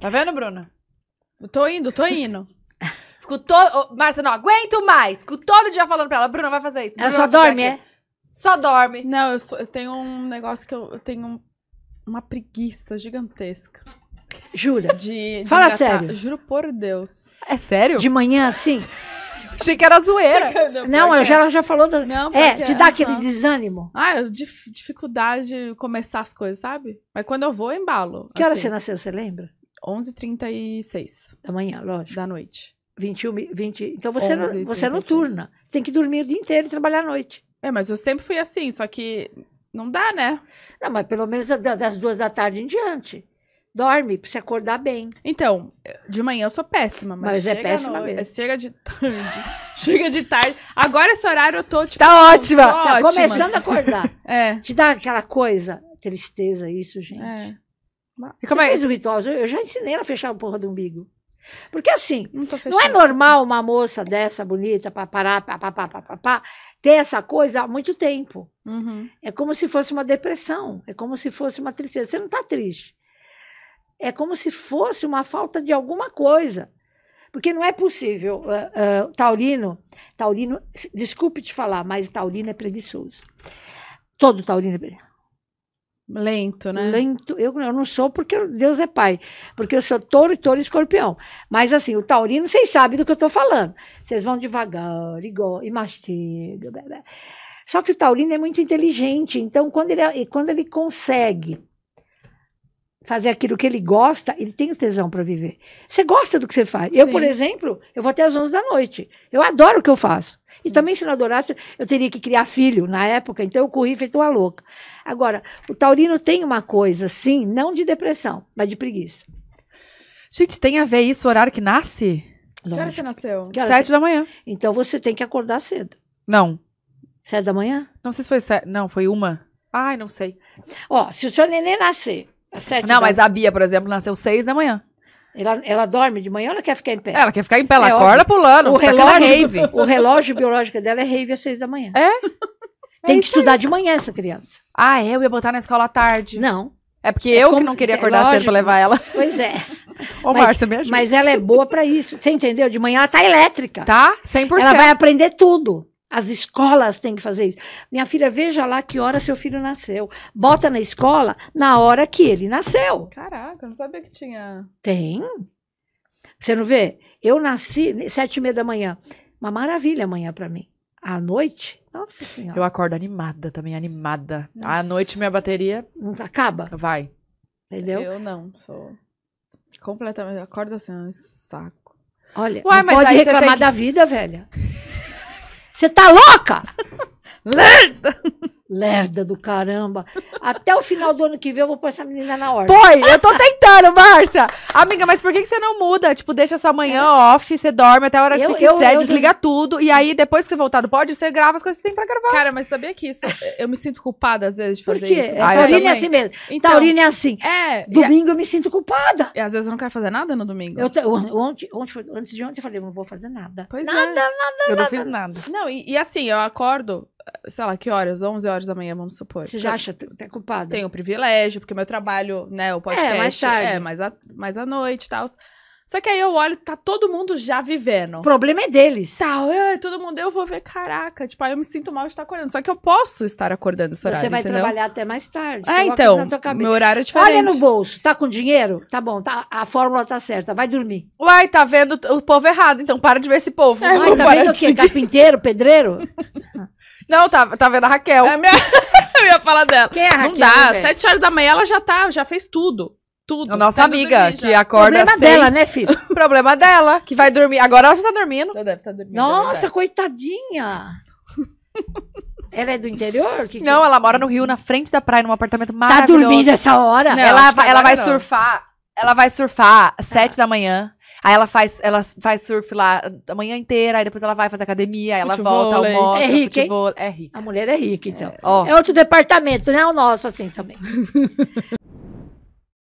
Tá vendo, Bruna? Eu tô indo, tô indo. Fico todo. Márcia, não aguento mais. Fico todo dia falando pra ela, Bruna, vai fazer isso. Ela Bruna, só dorme, é? Só dorme. Não, eu, sou, eu, tenho um negócio que eu, eu tenho um, uma preguiça gigantesca. Jura? De, de Fala engatar. sério. Juro por Deus. É sério? De manhã, assim? Achei que era zoeira. Não, não é. já, ela já falou. Do... Não, é, te é. dá aquele não. desânimo. Ah, dif dificuldade de começar as coisas, sabe? Mas quando eu vou, eu embalo. Que assim. hora você nasceu, você lembra? 11h36. Da manhã, lógico. Da noite. 21, 20. Então você, 11, não, você é noturna. Você tem que dormir o dia inteiro e trabalhar à noite. É, mas eu sempre fui assim, só que não dá, né? Não, mas pelo menos das duas da tarde em diante. Dorme pra se acordar bem. Então, de manhã eu sou péssima, mas. mas é péssima no... mesmo. Chega de tarde. chega de tarde. Agora esse horário eu tô tipo. Tá ótima! Tô tá ótima. começando a acordar. é. Te dá aquela coisa, tristeza, isso, gente. É. E como é? ritual? Eu já ensinei ela a fechar a porra do umbigo. Porque assim, não, não é normal assim. uma moça dessa bonita, pra parar, pá, pá, pá, pá, pá, ter essa coisa há muito tempo. Uhum. É como se fosse uma depressão, é como se fosse uma tristeza. Você não está triste. É como se fosse uma falta de alguma coisa. Porque não é possível. Uh, uh, taurino, Taurino, desculpe te falar, mas Taurino é preguiçoso. Todo Taurino é preguiçoso. Lento, né? Lento. Eu, eu não sou porque Deus é pai. Porque eu sou touro, touro e escorpião. Mas assim, o taurino, vocês sabem do que eu tô falando. Vocês vão devagar igual, e mastiga. Blá, blá. Só que o taurino é muito inteligente. Então, quando ele, é, quando ele consegue fazer aquilo que ele gosta, ele tem o tesão para viver. Você gosta do que você faz. Eu, por exemplo, eu vou até às 11 da noite. Eu adoro o que eu faço. Sim. E também, se não adorasse, eu teria que criar filho na época, então eu corri feito uma louca. Agora, o taurino tem uma coisa, sim, não de depressão, mas de preguiça. Gente, tem a ver isso o horário que nasce? Lógico. Que hora você nasceu? Sete você... da manhã. Então você tem que acordar cedo. Não. Sete da manhã? Não sei se foi sete. Não, foi uma. Ai, não sei. Ó, se o seu neném nascer sete Não, da... mas a Bia, por exemplo, nasceu seis da manhã. Ela, ela dorme de manhã ou ela quer ficar em pé? Ela quer ficar em pé, ela é acorda óbvio. pulando, o relógio, rave. O relógio biológico dela é rave às seis da manhã. É? Tem é que estudar aí. de manhã essa criança. Ah, é? Eu ia botar na escola à tarde. Não. É porque é eu como... que não queria acordar Lógico. cedo pra levar ela. Pois é. Ô, Márcia, mesmo. Mas ela é boa para isso. Você entendeu? De manhã ela tá elétrica. Tá? 100%. Ela vai aprender tudo. As escolas têm que fazer isso. Minha filha, veja lá que hora seu filho nasceu. Bota na escola na hora que ele nasceu. Caraca, eu não sabia que tinha. Tem. Você não vê? Eu nasci sete e meia da manhã. Uma maravilha amanhã para mim. À noite, nossa senhora. Eu acordo animada também, animada. Nossa. À noite minha bateria acaba. Vai. Entendeu? Eu não sou completamente. Acordo assim, um saco. Olha, Ué, pode reclamar que... da vida, velha. Você tá louca? Lerda! lerda do caramba. Até o final do ano que vem eu vou pôr essa menina na ordem. Põe, eu tô tentando, Márcia. Amiga, mas por que, que você não muda? Tipo, deixa essa manhã é. off, você dorme até a hora que eu, você quiser, eu, eu, desliga tudo. E aí, depois que você voltar do pódio, você grava as coisas que tem pra gravar. Cara, mas sabia que isso? Eu me sinto culpada às vezes de fazer isso. É, ah, Taurina é assim mesmo. Então, Taurina é assim. É. Domingo é, eu me sinto culpada. E às vezes eu não quero fazer nada no domingo. Eu, ontem, ontem, antes de ontem eu falei, não vou fazer nada. Pois nada, é. nada, nada. Eu não fiz nada. Não, e, e assim, eu acordo sei lá, que horas? 11 horas da manhã, vamos supor. Você já acha até tá culpada? Tenho privilégio, porque meu trabalho, né, o é, podcast é mais, tarde. É, mais, a mais à noite e tal. Só que aí eu olho, tá todo mundo já vivendo. O problema é deles. Tá, eu, todo mundo, eu vou ver, caraca. Tipo, aí eu me sinto mal de estar acordando. Só que eu posso estar acordando esse horário, Você vai entendeu? trabalhar até mais tarde. Ah, então, meu horário é diferente. Olha no bolso, tá com dinheiro? Tá bom, tá, a fórmula tá certa, vai dormir. Uai, tá vendo o povo errado, então para de ver esse povo. É, Uai, tá vendo o quê? Carpinteiro, pedreiro? Não, tá, tá vendo a Raquel. É a minha... eu ia falar dela. Quem é a Raquel? Não dá, sete horas da manhã ela já tá, já fez tudo tudo. A nossa amiga, que acorda Problema seis. dela, né, filho? Problema dela, que vai dormir. Agora ela já tá dormindo. Ela deve estar tá dormindo. É nossa, é coitadinha. Ela é do interior? Que não, que... ela mora no Rio, na frente da praia, num apartamento tá maravilhoso. Tá dormindo essa hora? Não, ela vai, ela vai não. surfar. Ela vai surfar às ah. sete ah. da manhã. Aí ela faz, ela faz surf lá a manhã inteira, aí depois ela vai fazer academia, aí ela volta, almoça, é rica, futebol, hein? é rica. A mulher é rica, então. É, é outro departamento, né? O nosso, assim, também.